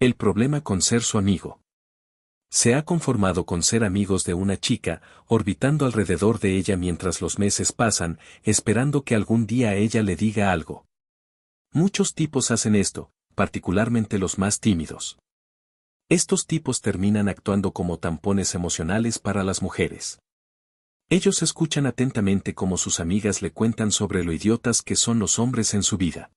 El problema con ser su amigo. Se ha conformado con ser amigos de una chica, orbitando alrededor de ella mientras los meses pasan, esperando que algún día ella le diga algo. Muchos tipos hacen esto, particularmente los más tímidos. Estos tipos terminan actuando como tampones emocionales para las mujeres. Ellos escuchan atentamente como sus amigas le cuentan sobre lo idiotas que son los hombres en su vida.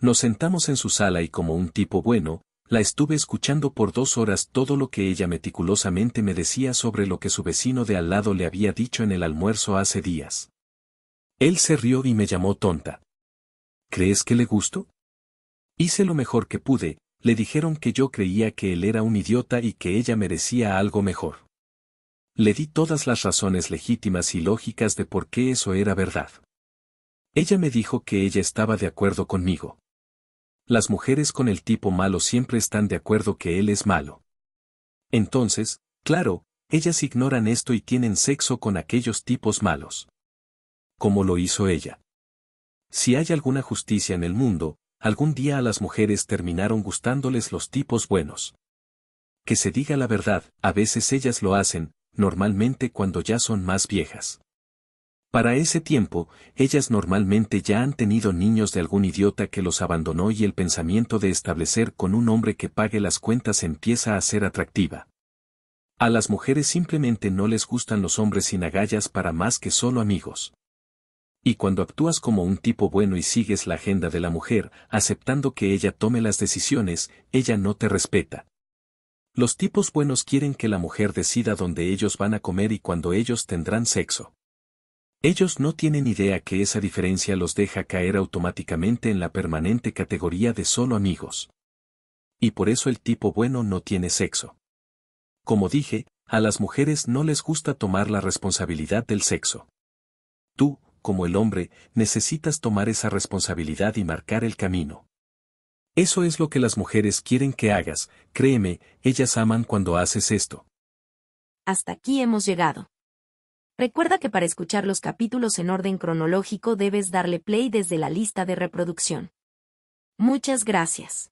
Nos sentamos en su sala y como un tipo bueno, la estuve escuchando por dos horas todo lo que ella meticulosamente me decía sobre lo que su vecino de al lado le había dicho en el almuerzo hace días. Él se rió y me llamó tonta. ¿Crees que le gustó? Hice lo mejor que pude, le dijeron que yo creía que él era un idiota y que ella merecía algo mejor. Le di todas las razones legítimas y lógicas de por qué eso era verdad. Ella me dijo que ella estaba de acuerdo conmigo. Las mujeres con el tipo malo siempre están de acuerdo que él es malo. Entonces, claro, ellas ignoran esto y tienen sexo con aquellos tipos malos. Como lo hizo ella. Si hay alguna justicia en el mundo, algún día a las mujeres terminaron gustándoles los tipos buenos. Que se diga la verdad, a veces ellas lo hacen, normalmente cuando ya son más viejas. Para ese tiempo, ellas normalmente ya han tenido niños de algún idiota que los abandonó y el pensamiento de establecer con un hombre que pague las cuentas empieza a ser atractiva. A las mujeres simplemente no les gustan los hombres sin agallas para más que solo amigos. Y cuando actúas como un tipo bueno y sigues la agenda de la mujer, aceptando que ella tome las decisiones, ella no te respeta. Los tipos buenos quieren que la mujer decida dónde ellos van a comer y cuando ellos tendrán sexo. Ellos no tienen idea que esa diferencia los deja caer automáticamente en la permanente categoría de solo amigos. Y por eso el tipo bueno no tiene sexo. Como dije, a las mujeres no les gusta tomar la responsabilidad del sexo. Tú, como el hombre, necesitas tomar esa responsabilidad y marcar el camino. Eso es lo que las mujeres quieren que hagas, créeme, ellas aman cuando haces esto. Hasta aquí hemos llegado. Recuerda que para escuchar los capítulos en orden cronológico debes darle play desde la lista de reproducción. Muchas gracias.